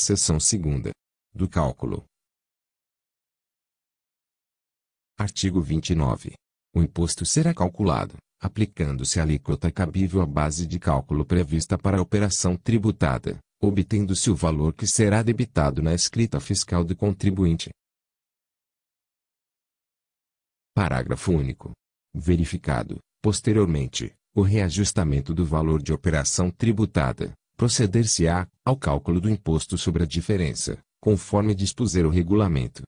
Seção segunda. Do cálculo. Artigo 29. O imposto será calculado, aplicando-se a alíquota cabível à base de cálculo prevista para a operação tributada, obtendo-se o valor que será debitado na escrita fiscal do contribuinte. Parágrafo único. Verificado, posteriormente, o reajustamento do valor de operação tributada, proceder-se-á ao cálculo do imposto sobre a diferença, conforme dispuser o regulamento.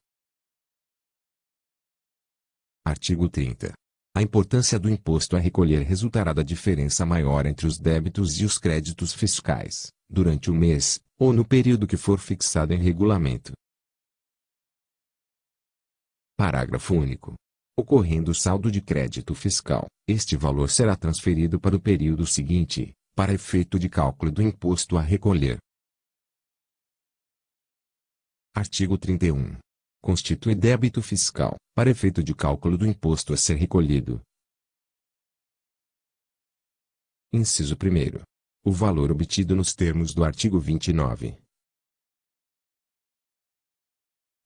Artigo 30. A importância do imposto a recolher resultará da diferença maior entre os débitos e os créditos fiscais, durante o mês, ou no período que for fixado em regulamento. Parágrafo único. Ocorrendo saldo de crédito fiscal, este valor será transferido para o período seguinte, para efeito de cálculo do imposto a recolher. Artigo 31. Constitui débito fiscal, para efeito de cálculo do imposto a ser recolhido. Inciso 1. O valor obtido nos termos do artigo 29.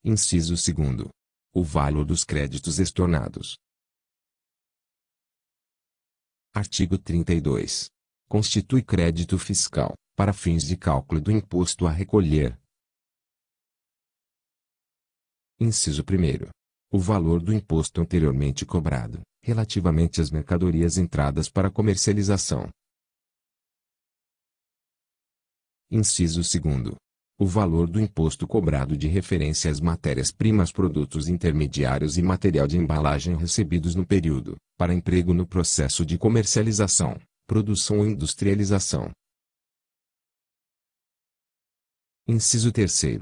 Inciso 2. O valor dos créditos estornados. Artigo 32 constitui crédito fiscal, para fins de cálculo do imposto a recolher. Inciso 1. O valor do imposto anteriormente cobrado, relativamente às mercadorias entradas para comercialização. Inciso 2. O valor do imposto cobrado de referência às matérias-primas, produtos intermediários e material de embalagem recebidos no período, para emprego no processo de comercialização, produção e industrialização. Inciso 3.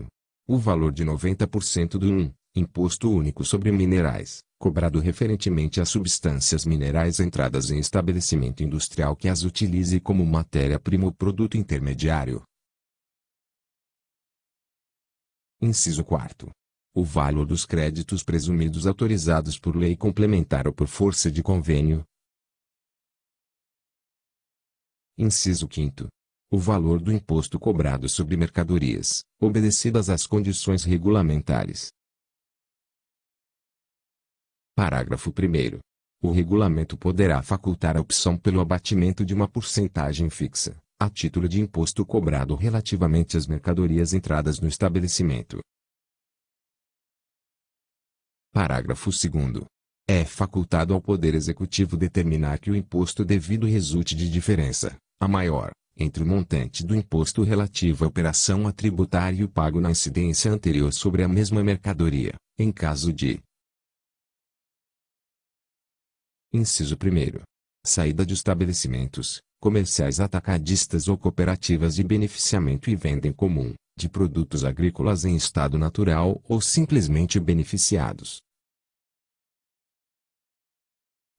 O valor de 90% do 1. Imposto único sobre minerais, cobrado referentemente às substâncias minerais entradas em estabelecimento industrial que as utilize como matéria-prima ou produto intermediário. Inciso 4. O valor dos créditos presumidos autorizados por lei complementar ou por força de convênio, Inciso 5 o valor do imposto cobrado sobre mercadorias, obedecidas às condições regulamentares. Parágrafo 1. O regulamento poderá facultar a opção pelo abatimento de uma porcentagem fixa, a título de imposto cobrado relativamente às mercadorias entradas no estabelecimento. Parágrafo 2. É facultado ao Poder Executivo determinar que o imposto devido resulte de diferença, a maior, entre o montante do imposto relativo à operação a tributário pago na incidência anterior sobre a mesma mercadoria, em caso de Inciso 1. Saída de estabelecimentos, comerciais atacadistas ou cooperativas de beneficiamento e venda em comum, de produtos agrícolas em estado natural ou simplesmente beneficiados,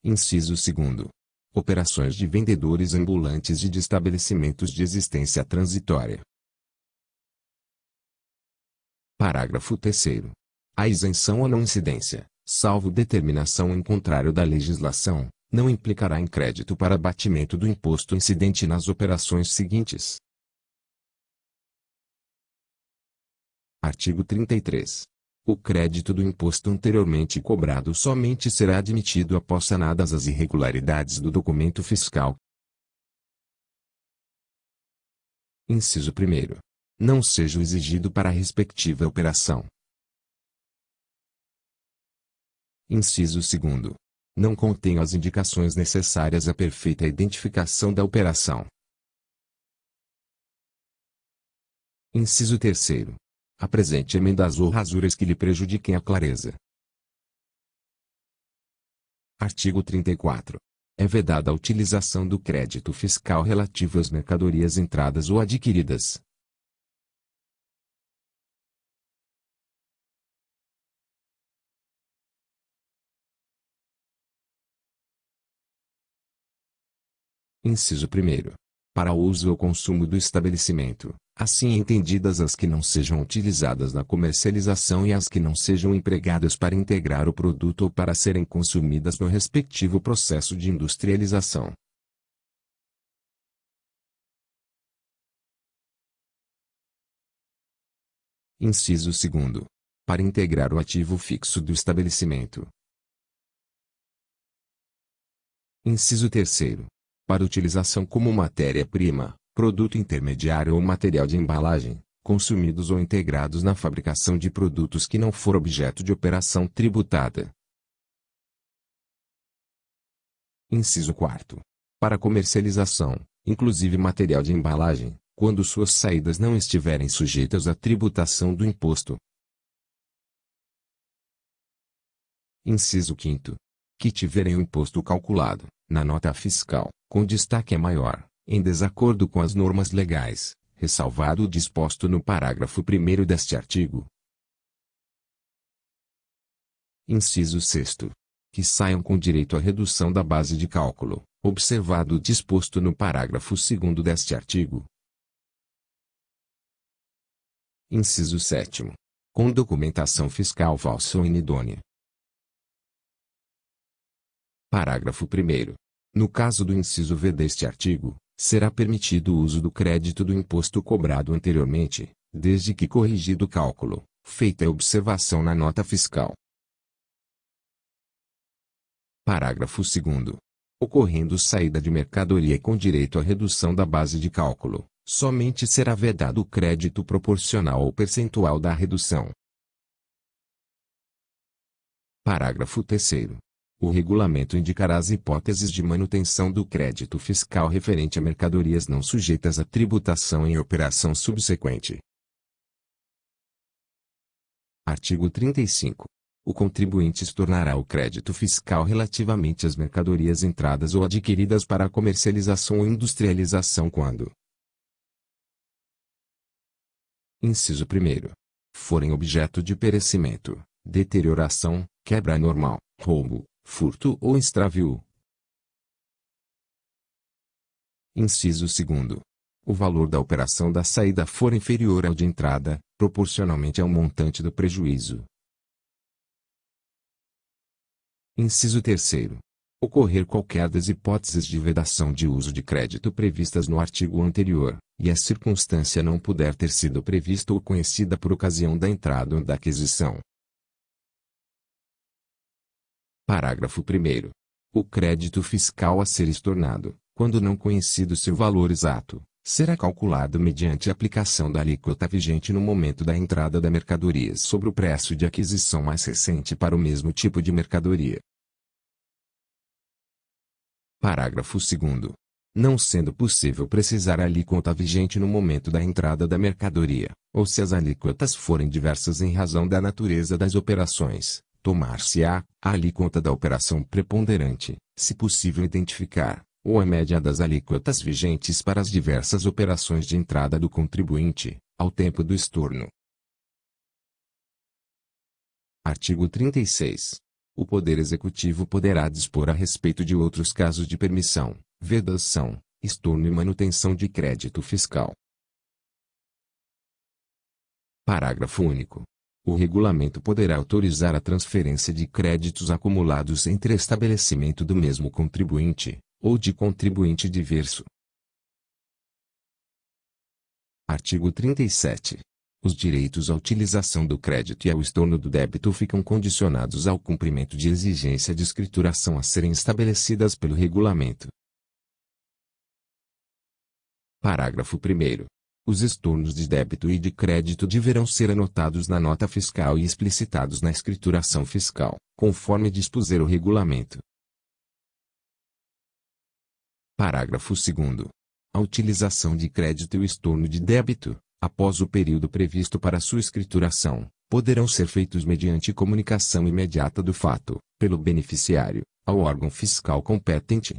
Inciso 2. Operações de vendedores ambulantes e de estabelecimentos de existência transitória. Parágrafo 3. A isenção ou não incidência, salvo determinação em contrário da legislação, não implicará em crédito para abatimento do imposto incidente nas operações seguintes. Artigo 33. O crédito do imposto anteriormente cobrado somente será admitido após sanadas as irregularidades do documento fiscal. Inciso 1. Não seja exigido para a respectiva operação. Inciso 2. Não contenha as indicações necessárias à perfeita identificação da operação. Inciso 3. Apresente emendas ou rasuras que lhe prejudiquem a clareza. Artigo 34. É vedada a utilização do crédito fiscal relativo às mercadorias entradas ou adquiridas, Inciso 1 para uso ou consumo do estabelecimento, assim entendidas as que não sejam utilizadas na comercialização e as que não sejam empregadas para integrar o produto ou para serem consumidas no respectivo processo de industrialização. Inciso 2. Para integrar o ativo fixo do estabelecimento. Inciso 3 para utilização como matéria-prima, produto intermediário ou material de embalagem, consumidos ou integrados na fabricação de produtos que não for objeto de operação tributada. Inciso 4. Para comercialização, inclusive material de embalagem, quando suas saídas não estiverem sujeitas à tributação do imposto. Inciso 5 que tiverem o imposto calculado, na nota fiscal, com destaque é maior, em desacordo com as normas legais, ressalvado o disposto no parágrafo 1 deste artigo. Inciso 6. Que saiam com direito à redução da base de cálculo, observado o disposto no parágrafo 2 deste artigo. Inciso 7. Com documentação fiscal falsa ou inidônea, Parágrafo 1 No caso do inciso V deste artigo, será permitido o uso do crédito do imposto cobrado anteriormente, desde que corrigido o cálculo, feita a observação na nota fiscal. Parágrafo 2 Ocorrendo saída de mercadoria com direito à redução da base de cálculo, somente será vedado o crédito proporcional ao percentual da redução. Parágrafo 3 o regulamento indicará as hipóteses de manutenção do crédito fiscal referente a mercadorias não sujeitas à tributação em operação subsequente. Artigo 35. O contribuinte se tornará o crédito fiscal relativamente às mercadorias entradas ou adquiridas para comercialização ou industrialização quando Inciso 1. Forem objeto de perecimento, deterioração, quebra anormal, roubo, furto ou extravio. Inciso 2. O valor da operação da saída for inferior ao de entrada, proporcionalmente ao montante do prejuízo. Inciso 3. Ocorrer qualquer das hipóteses de vedação de uso de crédito previstas no artigo anterior, e a circunstância não puder ter sido prevista ou conhecida por ocasião da entrada ou da aquisição, Parágrafo 1. O crédito fiscal a ser estornado, quando não conhecido seu valor exato, será calculado mediante aplicação da alíquota vigente no momento da entrada da mercadoria sobre o preço de aquisição mais recente para o mesmo tipo de mercadoria. Parágrafo 2. Não sendo possível precisar a alíquota vigente no momento da entrada da mercadoria, ou se as alíquotas forem diversas em razão da natureza das operações, Tomar-se-á, ali conta da operação preponderante, se possível identificar, ou a média das alíquotas vigentes para as diversas operações de entrada do contribuinte, ao tempo do estorno. Artigo 36. O Poder Executivo poderá dispor a respeito de outros casos de permissão, vedação, estorno e manutenção de crédito fiscal. Parágrafo único. O regulamento poderá autorizar a transferência de créditos acumulados entre estabelecimento do mesmo contribuinte, ou de contribuinte diverso. Artigo 37. Os direitos à utilização do crédito e ao estorno do débito ficam condicionados ao cumprimento de exigência de escrituração a serem estabelecidas pelo regulamento. Parágrafo 1. Os estornos de débito e de crédito deverão ser anotados na nota fiscal e explicitados na escrituração fiscal, conforme dispuser o regulamento. Parágrafo 2. A utilização de crédito e o estorno de débito, após o período previsto para sua escrituração, poderão ser feitos mediante comunicação imediata do fato, pelo beneficiário, ao órgão fiscal competente,